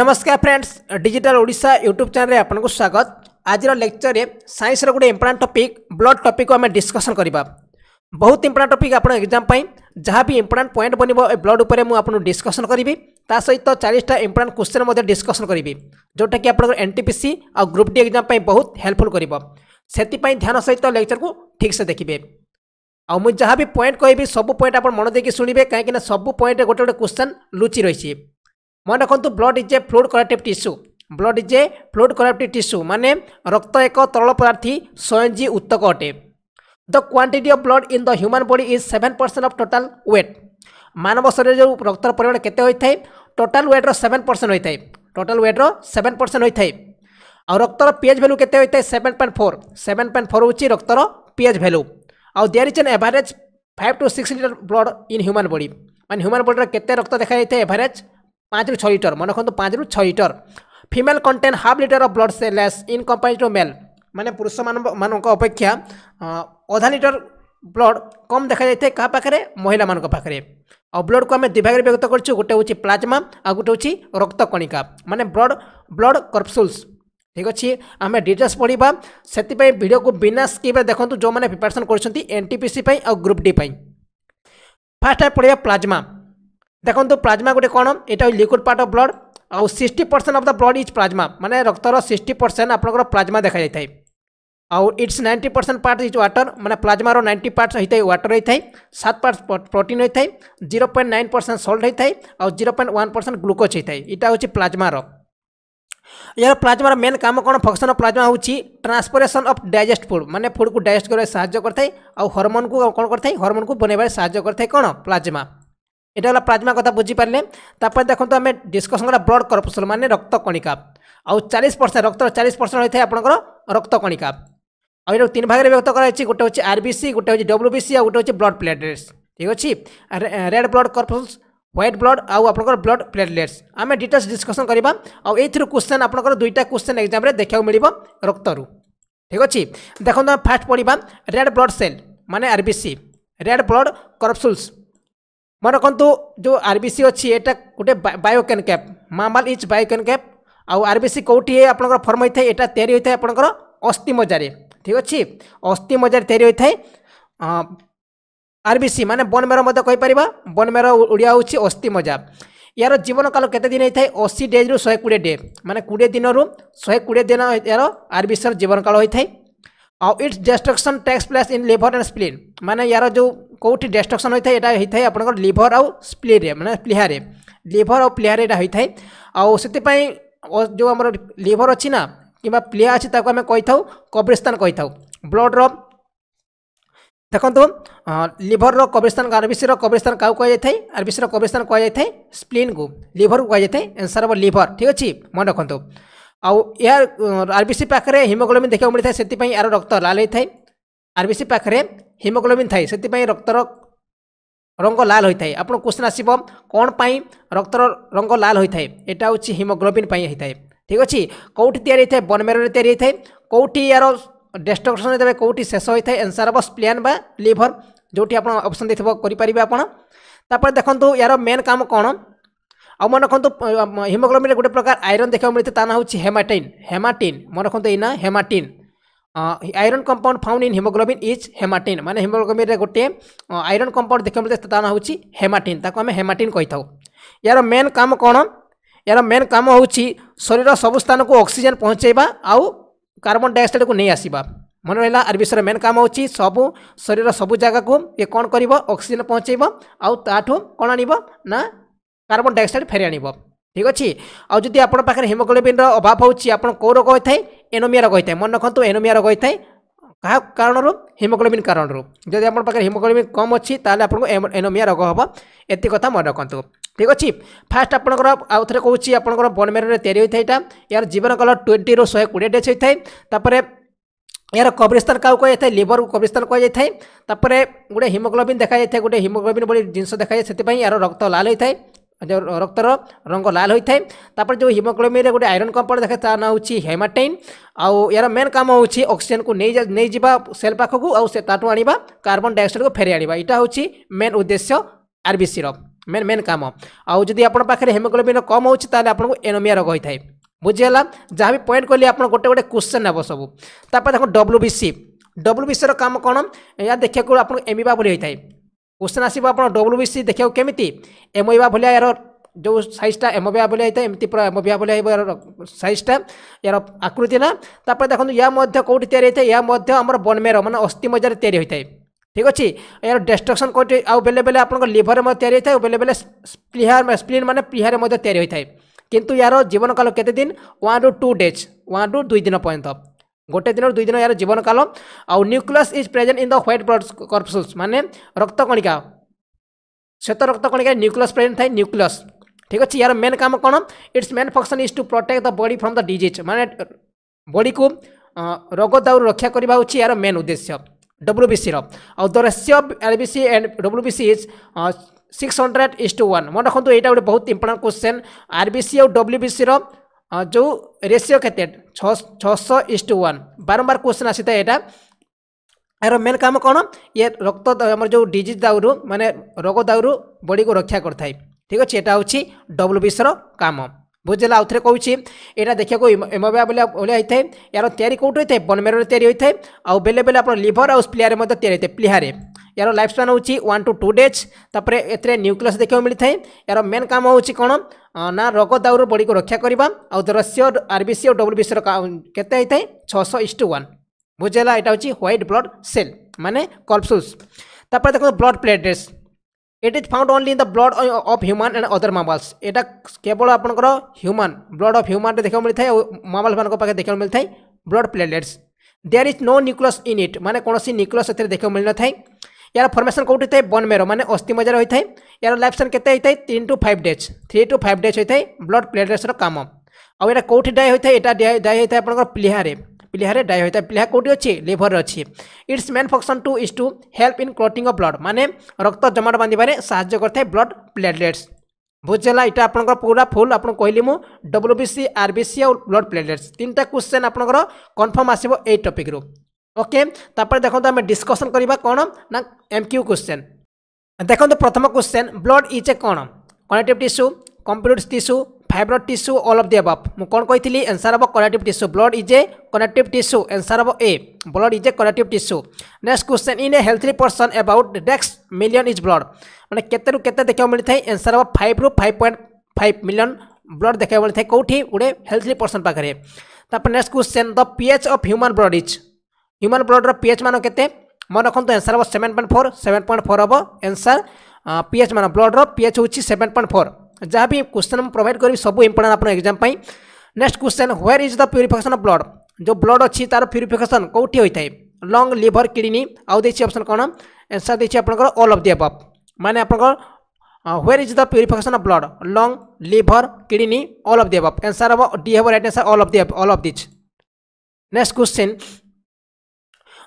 নমস্কার friends digital Odisha YouTube channel আপনার স্বাগত আজর লেকচরে সাইন্সর গোটে ইম্পর্টাট টপিক ব্লড টপিক আমি ডিসকসন করা বহুত ইম্পর্টাট টপিক আপনার এক্সাম যা বি ইম্পর্টাট পয়েন্ট বনব এই ব্লড উপরে আপনার ডিসকসন করবি তা সহিত চালিশটা ইম্পর্টাট কোশ্চেন ডিসকসন করবি যেটা কি আপনার এনটিপিসি আর গ্রুপ ডি এক্সাম বহুত হেল্পফুল করব সেপাই ধ্যান সহিত লেকচর কু ঠিকসে দেখবে ଆଉ ମୁଁ ଯାହା ବି ପଏଣ୍ଟ କହିବି ସବୁ ପଏଣ୍ଟ ଆପଣ ମନ ଦେଇକି ଶୁଣିବେ କାହିଁକିନା ସବୁ ପଏଣ୍ଟରେ ଗୋଟେ ଗୋଟେ କ୍ୱେଶ୍ଚନ୍ ଲୁଚି ରହିଛି মনে রাখতু blood is a fluid connective tissue blood is a fluid connective tissue মানে রক্ত এক তরল পদার্থী স্বয়ংজী উত্তক অটে the quantity of blood in the human body is seven percent of total weight মানব শরীরে যে রক্তর পরিমাণ কেতে হয়ে থাকে টোটাল ওয়েটর সেভেন পরসেন্ট হয়ে থাকে টোটাল ওয়েটর সেভেন পরসেন্ট হয়ে থাকে ଆଉ ରକ୍ତର ପିଏଚ୍ ଭ୍ୟାଲ୍ୟୁ କେତେ ହୋଇଥାଏ seven point four seven point four ହେଉଛି ରକ୍ତର ପିଏଚ୍ ଭ୍ୟାଲ୍ୟୁ ଆଉ is an average five to six litre blood in human body মানে হ্যুমান ହ୍ୟୁମାନ୍ কেতে রক্ত দেখা যাই এভারেজ ପାଞ୍ଚରୁ ଛଅ ଲିଟର ମନେ ରଖନ୍ତୁ ପାଞ୍ଚରୁ ଛଅ litre female contain half litre of blood cell less in compare to male ମାନେ ପୁରୁଷମାନଙ୍କ ଅପେକ୍ଷା ଅଧା ଲିଟର ବ୍ଲଡ୍ କମ୍ ଦେଖାଯାଇଥାଏ କାହା ପାଖରେ ମହିଳାମାନଙ୍କ ପାଖରେ ଆଉ ବ୍ଲଡ୍କୁ ଆମେ ଦୁଇ ଭାଗରେ ବିଭକ୍ତ କରିଛୁ ଗୋଟେ ହେଉଛି ପ୍ଲାଜମା ଆଉ ଗୋଟେ ହେଉଛି ରକ୍ତ କଣିକା ମାନେ ବ୍ଲଡ୍ ବ୍ଲଡ୍ କର୍ପସୁଲ୍ସ ଠିକ୍ ଅଛି ଆମେ ଡିଟେଲ୍ସ ପଢ଼ିବା ସେଥିପାଇଁ ଭିଡ଼ିଓକୁ ବିନା ସ୍କିପ୍ରେ ଦେଖନ୍ତୁ ଯେଉଁମାନେ ପ୍ରିପାରେସନ୍ କରୁଛନ୍ତି ଏନ୍ ଟି ପି ସି ପାଇଁ ଆଉ ଗ୍ରୁପ୍ ଡି ପାଇଁ ଫାର୍ଷ୍ଟ ଆମେ ପଢ଼ିବା ପ୍ଲାଜମା ଦେଖନ୍ତୁ ପ୍ଲାଜମା ଗୋଟେ କ'ଣ ଏଇଟା ହେଉଛି ଲିକ୍ୱିଡ଼ ପାର୍ଟ ଅଫ୍ ବ୍ଲଡ୍ ଆଉ sixty percent of the blood is plasma ମାନେ ରକ୍ତର ସିକ୍ସଟି ପରସେଣ୍ଟ ଆପଣଙ୍କର ପ୍ଲାଜମା ଦେଖାଯାଇଥାଏ ଆଉ it's ninety percent part is water ମାନେ ପ୍ଲାଜମାର ନାଇଣ୍ଟି ପାର୍ଟସ୍ ହୋଇଥାଏ ୱାଟର ହୋଇଥାଏ ସାତ ପାର୍ଟ ପ୍ରୋଟିନ୍ ହୋଇଥାଏ zero point nine percent salt ହୋଇଥାଏ ଆଉ zero point one percent glucose ହୋଇଥାଏ ଏଇଟା ହେଉଛି ପ୍ଲାଜମାର ଏହାର ପ୍ଲାଜମାର ମେନ୍ କାମ କ'ଣ ଫଙ୍କସନ୍ ଅଫ୍ ପ୍ଲାଜମା ହେଉଛି ଟ୍ରାନ୍ସପୋରେସନ୍ ଅଫ୍ ଡାଇଜେଷ୍ଟ ଫୁଡ଼୍ ମାନେ ଫୁଡ଼୍କୁ ଡାଇଜେଷ୍ଟ କରିବାରେ ସାହାଯ୍ୟ କରିଥାଏ ଆଉ ହରମୋନ୍କୁ କ'ଣ କରିଥାଏ ହରମୋନ୍କୁ ବନେଇବାରେ ସାହାଯ୍ୟ କରିଥାଏ କ'ଣ ପ୍ଲାଜମା এটা হল ପ୍ଲାଜମା କଥା ବୁଝିପାରିଲେ ତାପରେ ଦେଖନ୍ତୁ ଆମେ ଡିସ୍କସନ୍ କଲା ବ୍ଲଡ୍ କର୍ପସଲ୍ ମାନେ ରକ୍ତ କଣିକା ଆଉ ଚାଳିଶ ପରସେଣ୍ଟ ରକ୍ତର ଚାଳିଶ ପରସେଣ୍ଟ ରହିଥାଏ ଆପଣଙ୍କର ରକ୍ତ କଣିକା ଆଉ ଏଇଟାକୁ ତିନି ଭାଗରେ ବିଭକ୍ତ କରାଯାଇଛି ଗୋଟେ ହେଉଛି ଆର୍ବିସି ଗୋଟେ ହେଉଛି ଡବ୍ଲ୍ୟୁବିସି ଆଉ ଗୋଟେ ହେଉଛି ବ୍ଲଡ୍ ପ୍ଲେଟଲେଟ୍ସ ଠିକ୍ ଅଛି red blood corpuscles white blood আউ আপনার ব্লড প্লেটলেটস আমি ডিটেলস ডিসকসন করা আইথর কোশ্চেন আপনার দুইটা কোশ্চেন এক্সামে দেখা মিলব রক্তর ঠিক আছে দেখুন ফার্স্ট পড়া রেড ব্লড সেল মানে আরবিসি রেড ব্লড করপসুলস ମନେ ରଖନ୍ତୁ ଯେଉଁ ଆର୍ ବି ସି ଅଛି ଏଇଟା ଗୋଟେ biconcave mammal is biconcave ଆଉ ଆର୍ ବି ସି କେଉଁଠି ଆପଣଙ୍କର ଫର୍ମ ହୋଇଥାଏ ଏଇଟା ତିଆରି ହୋଇଥାଏ ଆପଣଙ୍କର ଅସ୍ଥି ମଜାରେ ଠିକ୍ ଅଛି ଅସ୍ଥି ମଜାରେ ତିଆରି ହୋଇଥାଏ ଆର୍ ବି ସି ମାନେ ବନମେର ମଧ୍ୟ କହିପାରିବା ବନମେର ଓଡ଼ିଆ ହେଉଛି ଅସ୍ଥି ମଜା ইয়ার জীবনকাল କେତେ ଦିନ ହୋଇଥାଏ ଅଶୀ ডেজ্রু ଶହେ କୋଡ଼ିଏ ଡେ ମାନେ କୋଡ଼ିଏ ଦିନରୁ ଶହେ କୋଡ଼ିଏ ଦିନ ଏହାର ଆର୍ବିସିର জীবনকাল হয়ে থাকে ଆଉ its destruction takes place in liver and spleen ମାନେ ୟାର ଯେଉଁ କେଉଁଠି ଡେଷ୍ଟ୍ରକ୍ସନ୍ ହୋଇଥାଏ ଏଇଟା ହୋଇଥାଏ ଆପଣଙ୍କର ଲିଭର୍ ଆଉ ସ୍ପ୍ଲିରେ ମାନେ ପ୍ଲିହାରେ ଲିଭର୍ ଆଉ ପ୍ଲିହାରେ ଏଇଟା ହୋଇଥାଏ ଆଉ ସେଥିପାଇଁ ଯେଉଁ ଆମର ଲିଭର୍ ଅଛି ନା କିମ୍ବା ପ୍ଲିହା ଅଛି ତାକୁ ଆମେ କହିଥାଉ କବ୍ରିସ୍ତାନ କହିଥାଉ ବ୍ଲଡ଼୍ର ଦେଖନ୍ତୁ ଲିଭର୍ର କବ୍ରିସ୍ତାନ ଆରବିସିର କବ୍ରିସ୍ତାନ କାହାକୁ କୁହାଯାଇଥାଏ ଆରବିସିର କବ୍ରିସ୍ତାନ କୁହାଯାଇଥାଏ ସ୍ପ୍ଲିନ୍କୁ ଲିଭର୍କୁ କୁହାଯାଇଥାଏ ଏନ୍ସର୍ ହେବ ଲିଭର୍ ଠିକ୍ ଅଛି ମନେ ରଖନ୍ତୁ ଆଉ ଏହାର ଆର୍ବିସି ପାଖରେ ହିମୋଗ୍ଲୋବିନ୍ ଦେଖିବାକୁ ମିଳିଥାଏ ସେଥିପାଇଁ ଏହାର ରକ୍ତ ଲାଲ ହୋଇଥାଏ ସି ପାଖରେ ହିମୋଗ୍ଲୋବିନ୍ ଥାଏ ସେଥିପାଇଁ ରକ୍ତର ରଙ୍ଗ ଲାଲ ହୋଇଥାଏ ଆପଣ କୋଶ୍ଚିନ୍ ଆସିବ କ'ଣ ପାଇଁ ରକ୍ତର ରଙ୍ଗ ଲାଲ ହୋଇଥାଏ ଏଇଟା ହେଉଛି ହିମୋଗ୍ଲୋବିନ୍ ପାଇଁ ହୋଇଥାଏ ଠିକ୍ ଅଛି କେଉଁଠି ତିଆରି ହୋଇଥାଏ ବନମେରରେ ତିଆରି ହୋଇଥାଏ କେଉଁଠି ଏହାର ଡେଷ୍ଟ୍ରକ୍ସନ୍ ହୋଇଥାଏ କେଉଁଠି ଶେଷ ହୋଇଥାଏ ଏନ୍ସାର୍ ହେବ ସ୍ପ୍ଲିଆନ୍ ବା ଲିଭର୍ ଯେଉଁଠି ଆପଣ ଅପସନ୍ ଦେଇଥିବ କରିପାରିବେ ଆପଣ ତାପରେ ଦେଖନ୍ତୁ ଏହାର ମେନ୍ କାମ କ'ଣ ଆଉ ମନେ ରଖନ୍ତୁ ହିମୋଗ୍ଲୋବିନ୍ରେ ଗୋଟେ ପ୍ରକାର ଆଇରନ୍ ଦେଖିବାକୁ ମିଳିଥାଏ ତା ନାଁ ହେଉଛି ହେମାଟିନ୍ ହେମାଟିନ୍ ମନେ ରଖନ୍ତୁ ଏଇନା haematin iron compound found in haemoglobin is haematin ମାନେ ହିମୋଗ୍ଲୋବିନ୍ରେ ଗୋଟିଏ ଆଇରନ୍ କମ୍ପାଉଣ୍ଡ ଦେଖିବାକୁ ମିଳିଥାଏ ତା ନାଁ ହେଉଛି ହେମାଟିନ୍ ତାକୁ ଆମେ ହେମାଟିନ୍ କହିଥାଉ ଏହାର ମେନ୍ କାମ କ'ଣ ଏହାର ମେନ୍ କାମ ହେଉଛି ଶରୀର ସବୁ ସ୍ଥାନକୁ ଅକ୍ସିଜେନ୍ ପହଞ୍ଚାଇବା ଆଉ କାର୍ବନ୍ ଡାଇଅକ୍ସାଇଡ଼କୁ ନେଇ ଆସିବା ମନେ ରହିଲା ଆର୍ ବିଷୟରେ ମେନ୍ କାମ ହେଉଛି ସବୁ ଶରୀରର ସବୁ ଜାଗାକୁ ଇଏ କ'ଣ କରିବ ଅକ୍ସିଜେନ୍ ପହଞ୍ଚାଇବ ଆଉ ତାଠୁ କ'ଣ ଆଣିବ ନା কার্বন ডাইঅক্সাইড ফেরি আনিব ঠিক আছে আউ যদি আপনার পাখে হিমোগ্লোবিনর অভাব হচ্ছে আপনার কেউ রোগ হয়ে থাকে এনোমিয়া রোগ হয়ে থাকে মনে রাখতু এনোমিয়া রোগ হয়ে থাকে কাহা কারণর হিমোগ্লোবিন কারণর যদি আপনার পাখে হিমোগ্লোবিন কম অছি তাহলে আপনার এনোমিয়া রোগ হব এত কথা মনে রাখতু ঠিক আছে ফার্স্ট আপনার আউথরে কৌছি আপনার বনমেরের তৈরি হয়ে থাকে এটা ইয়ার জীবন কাল টোয়েন্টি রু শহে কোড়ি ডেজ হয়ে থাকে তাপরে এর কবরস্থান কাউ কুযাই লিভর কবরস্থান কুযাই তাপরে গোটে হিমোগ্লোবিন দেখা যাই গোটে হিমোগ্লোবিন বলে জিনিস দেখা যায় সেপাই এর রক্ত লাল হয়ে রক্তর রঙ লাল হয়ে থাকে তাপরে যে হিমোগ্লোবিনে গোটে আইরন কম্পাউন্ড থাকে তা না হচ্ছে হেমাটাইন আর মেন কাম হচ্ছে অক্সিজেন কু নিয়ে যা সেল পাখক আঠু আনবা কার্বন ডাইঅক্সাইড কু ফেরি আনবা এটা হচ্ছে মেন উদ্দেশ্য আরবিসি মেন মেন কাম আদি আপনার পাখে হিমোগ্লোবিন কম হচ্ছে তাহলে আপনার এনোমিয়া রোগ হয়ে থাকে বুঝিগাল যা বি পয়েন্ট কলি আপনার গোটে গোটে কোশ্চেন নেব সবু তাপরে দেখুন ডব্লু বিসি ডব্লু বিসির কাম কোণ এ দেখা আপনার এমিবা বলে হয়ে থাকে क्वेश्चन आसो आप डब्ल्यू बि सी देखा कमी एम ओवा भाया यार जो सैजटा एम ओवा भाया है एमती पूरा एम ओवा भाया यार सैजटा यार आकृति ना तो देखो यह कौटी तैयारी होता है यह आम बनमेर मैंने अस्थिमजार या होता है ठीक अच्छे यार डेस्ट्रक्शन कौटी आउ बेले बेले आप लिभर में या होता है बेले बेले स्प्लीहार स्प्लीन मैंने प्लीहार में या कितु यार जीवन काल के दिन वन रु टू डेज वन रु दुई दिन पर्यटन গোটে দিন দুই দিন এর জীবনকাল আউ nucleus is present in the white blood corpuscles মানে রক্তকণিকা শ্বেত রক্তকণিকায় নিউক্লিয়স প্রেজেন্ট থাকে নিউক্লিয়স ঠিক আছে ইয়ার মেন কাম কোণ its main function is to protect the body from the disease মানে বডিকে রোগ দাউরু রক্ষা করা হচ্ছে ইয়ার মেন উদ্দেশ্য ডব্লুবিসির আউ the ratio RBC and WBC is six hundred is to one মনে রাখুন এইটা গোটে বহুত ইম্পর্টাট কোশ্চেন আরবিসি আউ ডব্লুবিসির ଯେଉଁ ରେସିଓ କେତେ ଛଅଶହ ଇଷ୍ଟ ୱାନ୍ ବାରମ୍ବାର କ୍ୱେଶ୍ଚନ୍ ଆସିଥାଏ ଏଇଟା ଏହାର ମେନ୍ କାମ କ'ଣ ଇଏ ରକ୍ତ ଆମର ଯେଉଁ ଡିଜିଜ୍ ଦାଉରୁ ମାନେ ରୋଗ ଦାଉରୁ ବଡ଼ିକୁ ରକ୍ଷା କରିଥାଏ ଠିକ୍ ଅଛି ଏଇଟା ହେଉଛି ଡବ୍ଲୁ ବିସ୍ର କାମ ବୁଝିଲା ଆଉଥରେ କହୁଛି ଏଇଟା ଦେଖିବାକୁ ଏମୋବିଆ ଭଳିଆ ଭଳିଆ ହୋଇଥାଏ ଏହାର ତିଆରି କେଉଁଠି ହୋଇଥାଏ ବନମେରରେ ତିଆରି ହୋଇଥାଏ ଆଉ ବେଳେ ବେଳେ ଆପଣ ଲିଭର ଆଉ ପ୍ଲିହାରେ ମଧ୍ୟ ତିଆରି ହୋଇଥାଏ ପ୍ଲିହାରେ ଏହାର ଲାଇଫ୍ ସ୍ପାନ୍ ହେଉଛି ୱାନ୍ ଟୁ ଟୁ ଡେଜ୍ ତାପରେ ଏଥିରେ ନ୍ୟୁକ୍ଲିୟସ୍ ଦେଖିବାକୁ ମିଳିଥାଏ ଏହାର ମେନ୍ କାମ ହେଉଛି କ'ଣ ନା ରୋଗ ଦାଉରୁ ବଡ଼ିକୁ ରକ୍ଷା କରିବା ଆଉ ରସିଓ ଆର୍ବିସି ଆଉ ଡବ୍ଲ୍ୟୁବିସିର କେତେ ହେଇଥାଏ ଛଅଶହ ଇଷ୍ଟୁ ୱାନ୍ ବୁଝିଲା ଏଇଟା ହେଉଛି ହ୍ୱାଇଟ୍ ବ୍ଲଡ୍ ସେଲ୍ ମାନେ କଲପ୍ସୁସ୍ ତାପରେ ଦେଖନ୍ତୁ blood platelets it is found only in the blood of human and other mammals ଏଇଟା କେବଳ ଆପଣଙ୍କର ହ୍ୟୁମାନ୍ ବ୍ଲଡ୍ ଅଫ୍ ହ୍ୟୁମାନ୍ରେ ଦେଖିବାକୁ ମିଳିଥାଏ ଆଉ ମାମାଲ୍ସମାନଙ୍କ ପାଖରେ ଦେଖିବାକୁ ମିଳିଥାଏ blood platelets there is no nucleus in it ମାନେ କୌଣସି ନ୍ୟୁକ୍ଲିୟସ୍ ଏଥିରେ ଦେଖିବାକୁ ମିଳିନଥାଏ यार फर्मेसन कोटी थाए बन मेरो माने अस्थि मजार होई थाए यार लाइफ स्पान केते होई थाए 3 टू 5 डेज 3 टू 5 डेज होई थाए ब्लड प्लेटलेट्स रो काम ଆଉ ଏଇଟା କେଉଁଠି ଡାଏ ହୋଇଥାଏ ଏଇଟା ଡାଏ ହୋଇଥାଏ ଆପଣଙ୍କର ପ୍ଲିହାରେ ପ୍ଲିହାରେ ଡାଏ ହୋଇଥାଏ ପ୍ଲିହା କେଉଁଠି ଅଛି ଲିଭରରେ ଅଛି its main function to is to help in clotting of blood ମାନେ ରକ୍ତ ଜମାଟ ବାନ୍ଧିବାରେ ସାହାଯ୍ୟ କରିଥାଏ ବ୍ଲଡ଼ ପ୍ଲେଟଲେଟ୍ସ ବୁଝି ହେଲା ଏଇଟା ଆପଣଙ୍କର ପୁରା ଫୁଲ୍ ଆପଣଙ୍କୁ କହିଲି ମୁଁ W B C R B C ଆଉ ବ୍ଲଡ଼ ପ୍ଲେଟଲେଟ୍ସ ତିନିଟା କ୍ୱେଶ୍ଚନ୍ ଆପଣଙ୍କର କନଫର୍ମ ଆସିବ ଏଇ ଟପିକ୍ରୁ ওকে তাপরে দেখন্তু আমি ডিসকসন করিবা কোন না এমকিউ কোশ্চেন দেখন্তু প্রথম কোশ্চেন ব্লড ইজ এ কোন কনেকটিভ টিস্যু কম্পিউটিভ tissue fibrous tissue all of the above মু কোন কইতিলি আনসার হবো connective tissue blood is a connective tissue answer হবো A blood is a connective tissue next question in a healthy person about dex million is blood মানে কেতেরু কেতে দেখা মিলিথাই আনসার হবো ফাইভ রু five point five million blood দেখা মিলিথাই কোটি গোটে হেলথি পর্সন পাখে তারপরে next question the pH of human blood is human ब्लड्र पीएच मान के मन रखुद एनसर हम seven point four seven point four हम एनसर पीएच मान ब्लड्र पीएच हूँ सेवेन पॉइंट फोर जहाँ भी क्वेश्चन मुझे प्रोभाइड करी सब इंपोर्टां आप exam next question where is the purification of blood जो ब्लड अच्छी तार प्यूरीफिकेसन कौटी होता है लंग लिभर किडनी आउ दे कौन एनसर देखिए आप अल अफ दि अब मैंने आप where is the purification of blood lung liver kidney all of the above answer हम डी हम right answer all of the all of दिच next question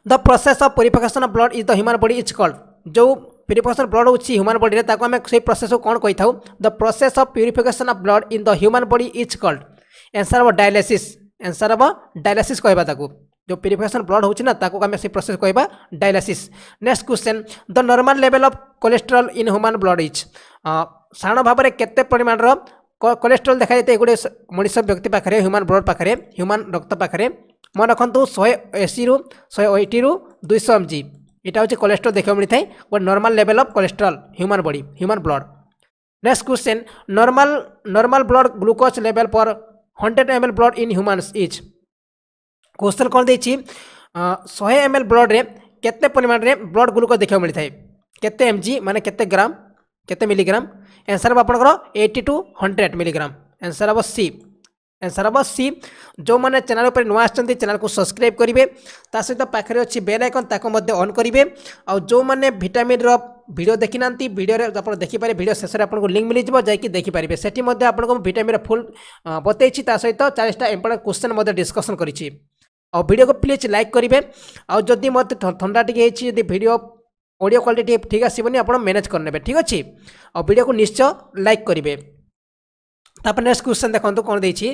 the process of purification of blood is the human body is called ଯେଉଁ purification blood ହେଉଛି human ବଡ଼ିରେ ତାକୁ ଆମେ ସେଇ ପ୍ରୋସେସ୍କୁ କ'ଣ କହିଥାଉ the process of purification of blood in the human body is called answer ହେବ ଡାଇଲିସିସ୍ ଏନ୍ସର୍ ହେବ ଡାଇଲିସିସ୍ କହିବା ତାକୁ ଯେଉଁ ପ୍ୟୁରିଫିକେସନ୍ ବ୍ଲଡ୍ ହେଉଛି ନା ତାକୁ ଆମେ ସେଇ ପ୍ରୋସେସ୍ କହିବା dialysis next question the normal level of cholesterol in human blood is ସାଧାରଣ ଭାବରେ କେତେ ପରିମାଣର କୋଲେଷ୍ଟ୍ରଲ୍ ଦେଖାଯାଇଥାଏ ଗୋଟେ ମଣିଷ ବ୍ୟକ୍ତି ପାଖରେ ହ୍ୟୁମାନ୍ ବ୍ଲଡ୍ ପାଖରେ ହ୍ୟୁମାନ୍ ରକ୍ତ ପାଖରେ ମନେ ରଖନ୍ତୁ शहे ଏଶୀରୁ रु ଏଇଟିରୁ ଦୁଇଶହ ଏମ୍ ଜି ଏଇଟା ହେଉଛି देखा मिलता है ଗୋଟେ normal level of cholesterol human body human blood next question normal normal blood glucose level per hundred M L blood in humans is question कौन देखिए शहे एम एल ब्लड रे परिमाण में ब्लड ग्लुकोज देखा मिलता है केते एम जी माने केते ग्राम केते मिलीग्राम एनसर हम आप 80 टू 100 मिलीग्राम एनसर हम सी ଆନ୍ସର୍ ହେବ ସି ଯେଉଁମାନେ ଚ୍ୟାନେଲ୍ ଉପରେ ନୂଆ ଆସିଛନ୍ତି ଚ୍ୟାନେଲ୍କୁ ସବସ୍କ୍ରାଇବ୍ କରିବେ ତା ସହିତ ପାଖରେ ଅଛି ବେଲ୍ ଆଇକନ୍ ତାକୁ ମଧ୍ୟ ଅନ୍ କରିବେ ଆଉ ଯେଉଁମାନେ ଭିଟାମିନ୍ର ଭିଡ଼ିଓ ଦେଖିନାହାନ୍ତି ଭିଡ଼ିଓରେ ଆପଣ ଦେଖିପାରିବେ ଭିଡ଼ିଓ ଶେଷରେ ଆପଣଙ୍କୁ ଲିଙ୍କ୍ ମିଳିଯିବ ଯାଇକି ଦେଖିପାରିବେ ସେଠି ମଧ୍ୟ ଆପଣଙ୍କୁ ମୁଁ ଭିଟାମିନ୍ର ଫୁଲ୍ ବତେଇଛି ତା ସହିତ ଚାଳିଶଟା ଇମ୍ପୋର୍ଟାଣ୍ଟ କ୍ୱେଶ୍ଚନ୍ ମଧ୍ୟ ଡିସ୍କସନ୍ କରିଛି ଆଉ ଭିଡ଼ିଓକୁ ପ୍ଲିଜ୍ ଲାଇକ୍ କରିବେ ଆଉ ଯଦି ମୋତେ ଥଣ୍ଡା ଟିକେ ହେଇଛି ଯଦି ଭିଡ଼ିଓ ଅଡ଼ିଓ କ୍ୱାଲିଟି ଟିକେ ଠିକ୍ ଆସିବନି ଆପଣ ମ୍ୟାନେଜ୍ କରିନେବେ ଠିକ୍ ଅଛି ଆଉ ଭିଡ଼ିଓକୁ ନିଶ୍ଚୟ ଲାଇକ୍ କରିବେ ତାପରେ ନେକ୍ସଟ କ୍ୱେଶ୍ଚନ୍ ଦେଖନ୍ତୁ କ'ଣ ଦେଇଛି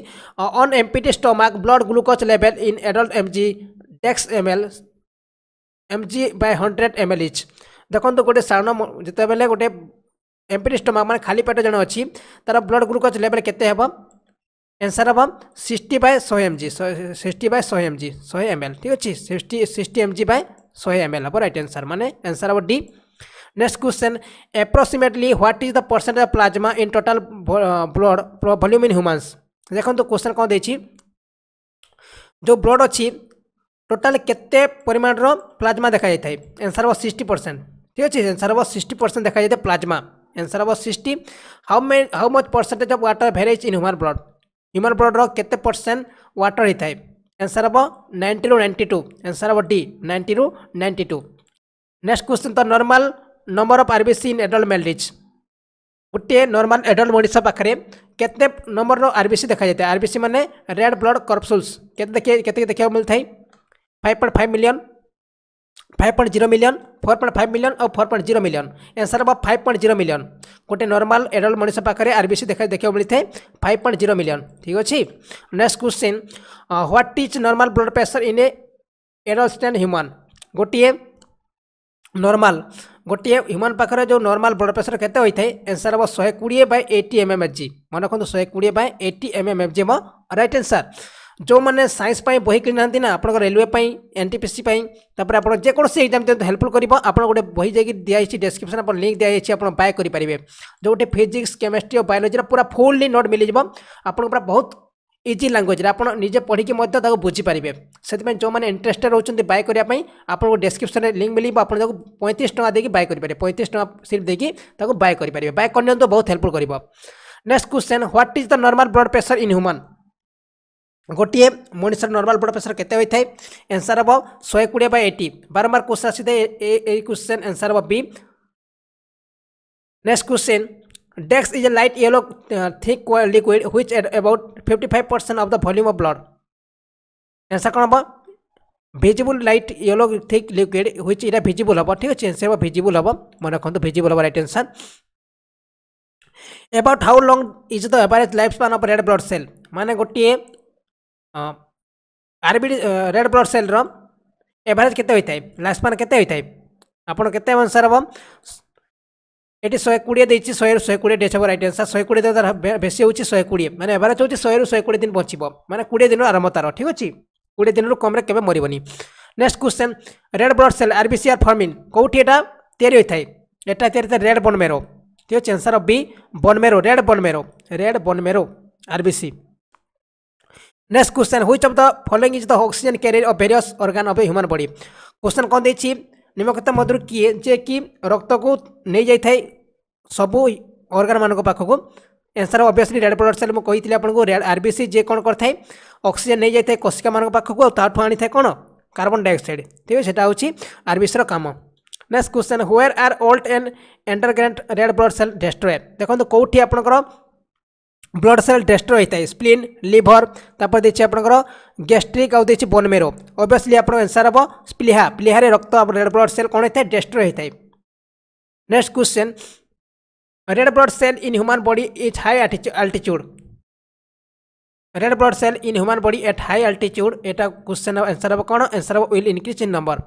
on empty stomach blood glucose level in adult M G dex M L M G by hundred M L each ଦେଖନ୍ତୁ ଗୋଟେ ସାଧାରଣ ଯେତେବେଳେ ଗୋଟେ ଏମ୍ପିଟି ଷ୍ଟମାକ୍ ମାନେ ଖାଲି ପେଟ ଜଣେ ଅଛି ତାର ବ୍ଲଡ୍ ଗ୍ଲୁକୋଜ୍ ଲେଭେଲ୍ କେତେ ହେବ ଏନ୍ସର୍ ହେବ ସିକ୍ସଟି ବାଇ ଶହେ ଏମ୍ ଜି ସିକ୍ସଟି ବାଇ ଶହେ ଏମ୍ ଜି ଶହେ ଏମ୍ ଏଲ୍ ଠିକ୍ ଅଛି sixty sixty M G by ଶହେ ଏମ୍ ଏଲ୍ ହେବ ରାଇଟ୍ ଆନ୍ସର୍ ମାନେ ଆନ୍ସର୍ ହେବ D Next question, approximately what is the percentage of plasma in total blood volume in humans? देखो question कौन दे जो ब्लड अच्छी टोटाल के परिमाण प्लाज्मा देखा जाता है एनसर हम सिक्सटी परसेंट ठीक अच्छे एनसर हम सिक्सटी परसेंट देखा जाता है प्लाज्मा एनसर हम sixty how may how much percentage of water average in human blood human ब्लड्र के परसेंट वाटर होता है एनसर हम नाइंटी रु नाइंटी टू एनसर हम डी नाइंटी रु नाइंटी टू नेक्स्ट क्वेश्चन तो normal number of RBC in adult male गोटे नर्माल एडल्ट मनीष पाखे केते नंबर आरबीसी देखा जाता है आरबीसी माने रेड ब्लड कर्पसुल्स के देखा मिलता है five point five million five point zero million four point five million और four point zero million answer हम फाइव पॉइंट जीरो मिलियन गोटे नर्माल एडल्ट मनीष पाखे आरबीसी देखा देखा मिलता है फाइव पॉइंट जीरो मिलियन ठीक अच्छे next question what is normal blood pressure in a adult and human गोटे ନର୍ମାଲ ଗୋଟିଏ ହ୍ୟୁମାନ୍ ପାଖରେ ଯେଉଁ ନର୍ମାଲ ବ୍ଲଡ଼ ପ୍ରେସର କେତେ ହୋଇଥାଏ ଏନ୍ସର୍ ହେବ ଶହେ କୋଡ଼ିଏ by eighty M M H G ମନେ ରଖନ୍ତୁ ଶହେ କୋଡ଼ିଏ by eighty M M H G ହେବ ରାଇଟ୍ ଆନ୍ସର୍ ଯେଉଁମାନେ ସାଇନ୍ସ ପାଇଁ ବହି କିଣିନାହାନ୍ତି ନା ଆପଣଙ୍କ ରେଲୱେ ପାଇଁ ଏନ୍ ଟି ପି ସି ପାଇଁ ତାପରେ ଆପଣ ଯେକୌଣସି ଏକ୍ଜାମ୍ ଯେହେତୁ ହେଲ୍ପଫୁଲ୍ କରିବ ଆପଣ ଗୋଟେ ବହି ଯାଇକି ଦିଆଯାଇଛି ଡେସ୍କ୍ରିପ୍ସନ୍ ଆପଣ ଲିଙ୍କ୍ ଦିଆଯାଇଛି ଆପଣ ବାଏ କରିପାରିବେ ଯେଉଁଠି ଫିଜିକ୍ସ କେମିଷ୍ଟ୍ରି ଓ ବାୟୋଲୋଜିର ପୁରା ଫୁଲ୍ଲି ନୋଟ୍ ମିଳିଯିବ ଆପଣଙ୍କୁ ପୁରା ବହୁତ ଇଜି ଲାଙ୍ଗୁଏଜରେ ଆପଣ ନିଜେ ପଢ଼ିକି ମଧ୍ୟ ତାକୁ ବୁଝିପାରିବେ ସେଥିପାଇଁ ଯେଉଁମାନେ ଇଣ୍ଟରେଷ୍ଟେଡ୍ ରହୁଛନ୍ତି ବାଏ କରିବା ପାଇଁ ଆପଣଙ୍କୁ ଡେସ୍କ୍ରିପ୍ସନ୍ରେ ଲିଙ୍କ୍ ମିଳିବ ଆପଣ ତାକୁ ପଇଁତିରିଶ ଟଙ୍କା ଦେଇକି ବାଏ କରିପାରିବେ ପଇଁତିରିଶ ଟଙ୍କା ସିଟ୍ ଦେଇକି ତାକୁ ବାଏ କରିପାରିବେ ବାଏ କରିନିଅନ୍ତୁ ବହୁତ ହେଲ୍ପଫୁଲ୍ କରିବ next question what is the normal blood pressure in human ଗୋଟିଏ ମଣିଷର ନର୍ମାଲ୍ ବ୍ଲଡ୍ ପ୍ରେସର କେତେ ହୋଇଥାଏ ଏନ୍ସର୍ ହେବ ଶହେ କୋଡ଼ିଏ ବାଇ ଏଇଟି ବାରମ୍ବାର କ୍ୱେଶ୍ଚନ୍ ଆସିଥାଏ ଏଇ କ୍ୱେଶ୍ଚନ୍ ଏନ୍ସର୍ ହେବ B next question Dex is a light yellow uh, thick liquid which at about 55% of the volume of blood. Answer कौन हम visible light yellow thick liquid which এটা ভিজিবল হব ঠিক আছে এনসার ভিজিবল হব মনে রাখুন ভিজিবল হব right answer about how long is the average life span of red blood cell মানে গোটিয়ে আরবিডি রেড ব্লড সেলর এভারেজ কেতে হয়ে লাইফ স্পান কেতে হয়ে আপনার কেতে আনসার হব এটি শহে কুড়ি দিয়েছি শহে শহে কুড়ি ডেজ হব রাইট আনসার শহে কুড়ি দিন বেশি হচ্ছে শহে কুড়ি মানে এভারেজ হচ্ছে শহে শহে কুড়ি দিন বঞ্চব মানে কুড়ি দিন আরম্ভ তার ঠিক আছে কুড়ি দিন কমরে কেবে মরবনি next question red blood cell are বিসিআর ফর্মিন কোটি এটা তেয়ারি হয়ে থাকে এটা তেয়ারি থাকে রেড বনমেরো ঠিক আছে answer of B bone marrow red bone marrow red bone marrow বিসি next question which of the following is the oxygen carrier of various organ of human body question কোন দিয়েছি ନିମକତା ମଧ୍ୟରୁ କିଏ କି ରକ୍ତକୁ ନେଇଯାଇଥାଏ ସବୁ ଅର୍ଗାନମାନଙ୍କ ପାଖକୁ answer obviously red blood cell ମୁଁ କହିଥିଲି ଆପଣଙ୍କୁ ଆର୍ବିସି ଯିଏ କ'ଣ କରିଥାଏ ଅକ୍ସିଜେନ୍ ନେଇଯାଇଥାଏ କୋଷିକାମାନଙ୍କ ପାଖକୁ ଆଉ ତାଠୁ ଆଣିଥାଏ କ'ଣ କାର୍ବନ ଡାଇଅକ୍ସାଇଡ୍ ଠିକ୍ ଅଛି ସେଇଟା ହେଉଛି ଆର୍ବିସିର କାମ next question where are old and ଏଣ୍ଡରଗ୍ରାଣ୍ଡ ରେଡ୍ ବ୍ଲଡ୍ ସେଲ୍ ଡେଷ୍ଟ୍ରଏ ଦେଖନ୍ତୁ କେଉଁଠି ଆପଣଙ୍କର ବ୍ଲଡ୍ ସେଲ୍ ଡେଷ୍ଟ୍ରୟ ହୋଇଥାଏ ସ୍ପ୍ଲିନ୍ ଲିଭର ତାପରେ ଦେଇଛି ଆପଣଙ୍କର ଗ୍ୟାଷ୍ଟ୍ରିକ୍ ଆଉ ଦେଇଛି ବୋନମେରୋ ଅବଭିୟସଲି ଆପଣଙ୍କ ଆନ୍ସର୍ ହେବ ପ୍ଲିହା ପ୍ଲିହାରେ ରକ୍ତ ରେଡ୍ ବ୍ଲଡ୍ ସେଲ୍ କ'ଣ ହୋଇଥାଏ ଡେଷ୍ଟ୍ରୟ ହୋଇଥାଏ next question red blood cell in human body is high altitude red blood cell in human body at high altitude ଏଇଟା କ୍ୱେଶ୍ଚନ୍ ଆନ୍ସର୍ ହେବ କ'ଣ ଆନ୍ସର୍ ହେବ will increase in number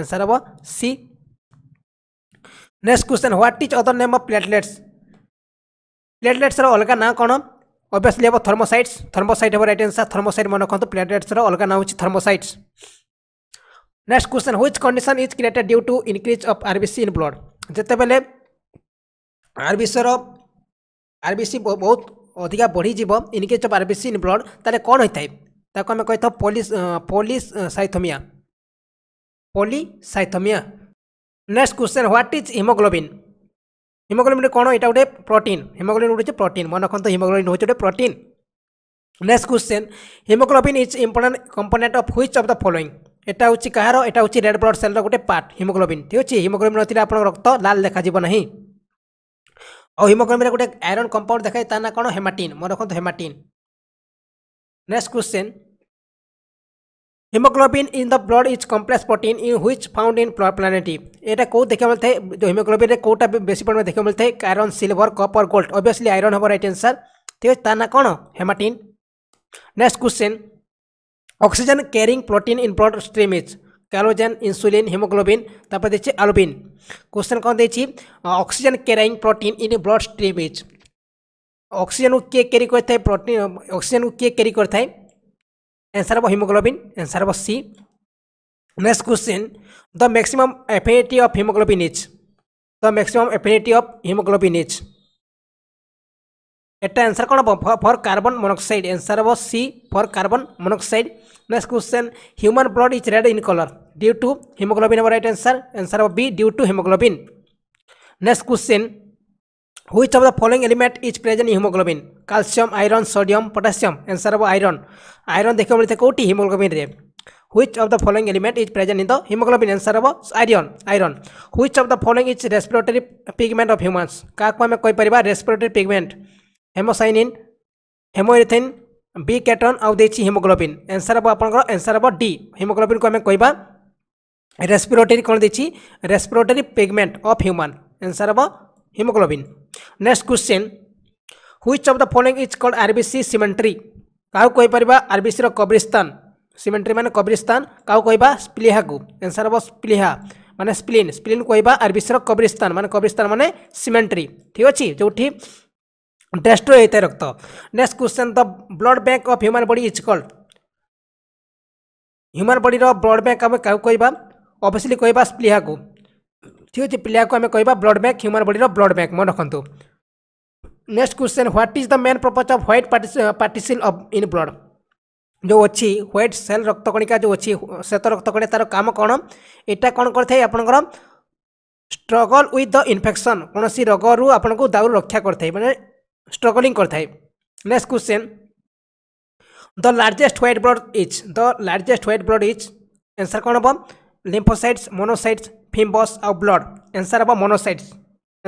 answer ହେବ C next question what is other name of platelets ପ୍ଲେଟଲେଟ୍ସର ଅଲଗା ନାଁ କ'ଣ obviously ହେବ ଥର୍ମୋସାଇଟ୍ସ ଥର୍ମୋସାଇଟ୍ ହେବ ରାଇଟ୍ ଆନ୍ସର୍ ଥର୍ମୋସାଇଟ୍ ମନେ ରଖନ୍ତୁ ପ୍ଲେଟଲେଟ୍ସର ଅଲଗା ନାଁ ହେଉଛି thrombocytes next question which condition is created due to increase of RBC in blood ଯେତେବେଳେ ଆର୍ବିସିର ଆର୍ବିସି ବହୁତ ଅଧିକା ବଢ଼ିଯିବ increase of RBC in blood ତାହେଲେ କ'ଣ ହୋଇଥାଏ ତାକୁ ଆମେ କହିଥାଉ ପୋଲିସ polycythaemia polycythaemia next question what is haemoglobin হিমোগ্লোবিনটা কোণ এটা গোটে প্রোটিন হিমোগ্লোবিন গোটে হচ্ছে প্রোটিন মনে রাখতো হিমোগ্লোবিন হচ্ছে গোটে protein next question haemoglobin is important component of which of the following এটা হচ্ছে কাহার এটা হচ্ছে রেড ব্লড সেলর গোটে পার্ট হিমোগ্লোবিন ঠিক আছে হিমোগ্লোবিন নথিলে আপনার রক্ত লাল দেখাযিব না ଆଉ ହିମୋଗ୍ଲୋବିନ୍ରେ ଗୋଟେ ଆଇରନ୍ କମ୍ପାଉଣ୍ଡ ଦେଖାଏ ତା ନାଁ କ'ଣ ହେମାଟିନ୍ ମନେ ରଖନ୍ତୁ haematin next question haemoglobin in the blood is complex protein in which found in planet एटा कौ देखा मिलता है जो हिमोग्लोबिन कौटा बेस परिमाण देखा मिलता है iron silver copper gold obviously iron हम रईट आन्सर ठीक है ता ना कौन haematin next question oxygen carrying protein in blood stream is collagen insulin haemoglobin तापर देखिए आलोबिन क्वेश्चन कौन देखिए oxygen carrying protein in blood stream is oxygen को किए क्यारि करता अक्सीजेन को किए क्यारि करें এনচাৰ হ'ব হিমগ্ল'বিন এনচাৰ হ'ব C next question the maximum affinity of haemoglobin is the maximum affinity of haemoglobin is এটা এনচাৰ কণ হ'ব ফৰ কাৰ্বন মনক্সাইড এনচাৰ হ'ব C for carbon monoxide next question human blood is red in colour due to haemoglobin হ'ব right answer answer হ'ব B due to haemoglobin next question Which of the following element is present in hemoglobin? Calcium, iron, sodium, potassium. Answer of iron. Iron देखियो मिलते कोटी hemoglobin रे. Which of the following element is present in the hemoglobin? Answer of iron. Iron. Which of the following is respiratory pigment of humans? काको हमें कोई परिवार respiratory pigment. Hemocyanin, hemoerythrin, B कैटन आउ देछि hemoglobin. Answer of आपनकर answer of D. Hemoglobin को हमें कोइबा respiratory कोन देछि respiratory pigment of human. Answer of hemoglobin. Next question which of the following is called RBC cemetery କାହାକୁ କହିପାରିବା ଆରବିସିର କବ୍ରିସ୍ତାନ ସିମେଣ୍ଟ୍ରି ମାନେ କବ୍ରିସ୍ତାନ କାହାକୁ କହିବା ସ୍ପ୍ଲିହାକୁ ଏନ୍ସର୍ ହେବ ସ୍ପ୍ଲିହା ମାନେ ସ୍ପ୍ଲିନ୍ ସ୍ପ୍ଲିନ୍ କହିବା ଆରବିସିର କବ୍ରିସ୍ତାନ ମାନେ କବ୍ରିସ୍ତାନ ମାନେ ସିମେଣ୍ଟ୍ରି ଠିକ୍ ଅଛି ଯେଉଁଠି ଡେଷ୍ଟ୍ରୋୟ ହୋଇଥାଏ ରକ୍ତ next question the blood bank of human body is called human ବଡିର ବ୍ଲଡ୍ ବ୍ୟାଙ୍କ ଆମେ କାହାକୁ କହିବା ଅବଭିୟସ୍ଲି କହିବା ସ୍ପ୍ଲିହାକୁ ঠিক আছে ପିଲାକୁ ଆମେ କହିବା ବ୍ଲଡ୍ ବ୍ୟାଙ୍କ ହ୍ୟୁମାନ୍ ବଡ଼ିର ବ୍ଲଡ୍ ବ୍ୟାଙ୍କ ମନେ ରଖନ୍ତୁ next question what is the main purpose of white particle of in blood ଯେଉଁ ଅଛି ହ୍ୱାଇଟ୍ ସେଲ୍ ରକ୍ତକଣିକା ଯେଉଁ ଅଛି ଶ୍ୱେତ ରକ୍ତକଣିକା ତା'ର କାମ କ'ଣ ଏଇଟା କ'ଣ କରିଥାଏ ଆପଣଙ୍କର ଷ୍ଟ୍ରଗଲ୍ ୱିଥ୍ ଦ ଇନଫେକ୍ସନ୍ କୌଣସି ରୋଗରୁ ଆପଣଙ୍କୁ ଦାଉରୁ ରକ୍ଷା କରିଥାଏ ମାନେ ଷ୍ଟ୍ରଗଲିଂ କରିଥାଏ next question the largest white blood is the largest white blood is answer କ'ଣ ହେବ ଲିମ୍ଫୋସାଇଟ୍ସ ମୋନୋସାଇଟ୍ସ ଫିମ୍ବସ୍ ଆଉ ବ୍ଲଡ଼ ଏନ୍ସର୍ ହେବ ମୋନୋସାଇଟ୍ସ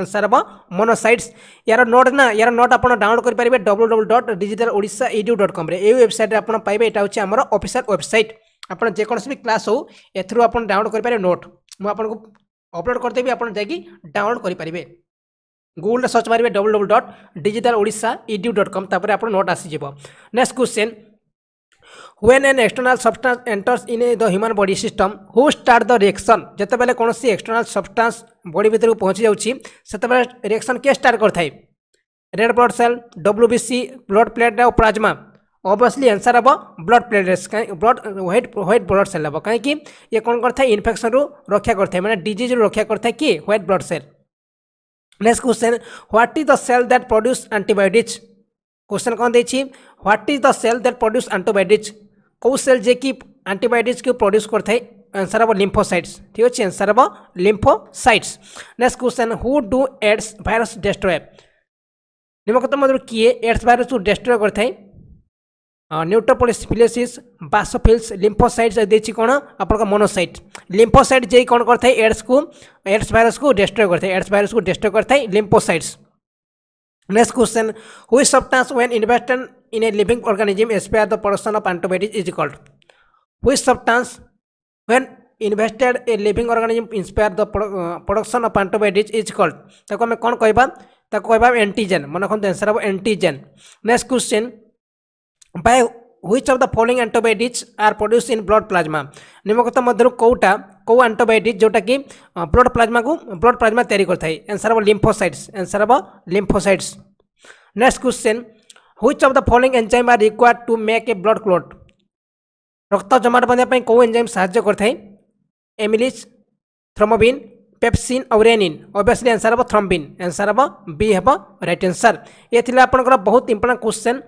ଆନ୍ସର୍ ହେବ ମୋନୋସାଇଟ୍ସ ୟାର ନୋଟ୍ ନା ୟାର ନୋଟ୍ ଆପଣ ଡାଉନଲୋଡ଼ କରିପାରିବେ W W dot digital Odisha EDU dot କମ୍ରେ ଏଇ ୱେବସାଇଟ୍ରେ ଆପଣ ପାଇବେ ଏଇଟା ହେଉଛି ଆମର ଅଫିସିଆଲ ୱେବସାଇଟ୍ ଆପଣ ଯେକୌଣସି ବି କ୍ଲାସ୍ ହେଉ ଏଥିରୁ ଆପଣ ଡାଉନଲୋଡ଼ କରିପାରିବେ ନୋଟ୍ ମୁଁ ଆପଣଙ୍କୁ ଅପଲୋଡ଼ କରିଦେବି ଆପଣ ଯାଇକି ଡାଉନଲୋଡ଼ କରିପାରିବେ ଗୁଗୁଲରେ ସର୍ଚ୍ଚ ମାରିବେ W W dot digital Odisha EDU dot com ତାପରେ ଆପଣ ନୋଟ୍ ଆସିଯିବ next question when an external substance enters in the human body system who start the reaction जितेबले कौन एक्सटर्नाल सब्सटान्स बडी भितर पहुँची जाते रिएक्शन किए स्टार्ट कर red blood cell W B C blood plate और प्लाज्मा अबोयसली आंसर हम blood platelets कहीं blood white white blood cell हे कहीं ये कौन करता है इनफेक्शन रू रक्षा करता है मैंने डिजीज रू रक्षा करता है कि white blood cell next question what is the cell that produce antibiotics question कौन देखिए what is the cell that produce antibiotics କେଉଁ ସେଲ୍ ଯିଏକି ଆଣ୍ଟିବାୟୋଟିକ୍ସକୁ ପ୍ରଡ୍ୟୁସ୍ କରିଥାଏ आंसर हम लिम्फोसाइट्स ठीक अच्छे आंसर हम lymphocytes next question who do AIDS virus destroy निम्नकथ मध्य किए एड्स भाइरस को डेस्ट्रय कर न्यूट्रोपोलिसफिलोसीस बासोफिल्स लिम्फोसाइट्स देखिए कौन आप मोनोसाइट लिम्फोसाइट जी कौन करता है एड्स को एड्स भाइरस को डेस्ट्रय करता है एड्स भाइरस को डेस्ट्रय करता है lymphocytes Next question, which substance when invested in a living organism inspires the production of antibodies is called? Which substance when invested in a living organism inspires the uh, production of antibodies is called? ତାକୁ ଆମେ କ'ଣ କହିବା ତାକୁ କହିବା antigen ମନେ ରଖନ୍ତୁ answer ହେବ antigen next question by which of the following antibodies are produce in blood plasma কেউ আন্টোবায়োটিক যেটাকি ব্লড প্লাজমাকে ব্লড প্লাজমা তৈরি করে থাকে আনসার হব লিম্ফোসাইটস আনসার হব lymphocytes next question which of the following enzyme are require to make a blood clot রক্ত জমাট বাঁধিয়া কেউ এনজাইম সাহায্য করে থাকে এমিলিস থ্রোমোবিন পেপসিন ଆଉ ରେନିନ୍ ଅବଭିୟସ୍ଲି ଆନ୍ସର୍ ହେବ ଥ୍ରମ୍ବିନ୍ ଆନ୍ସର୍ ହେବ ବି ହେବ ରାଇଟ୍ ଆନ୍ସର୍ ଏ ଥିଲା ଆପଣଙ୍କର ବହୁତ ଇମ୍ପୋର୍ଟାଣ୍ଟ କ୍ୱେଶ୍ଚନ୍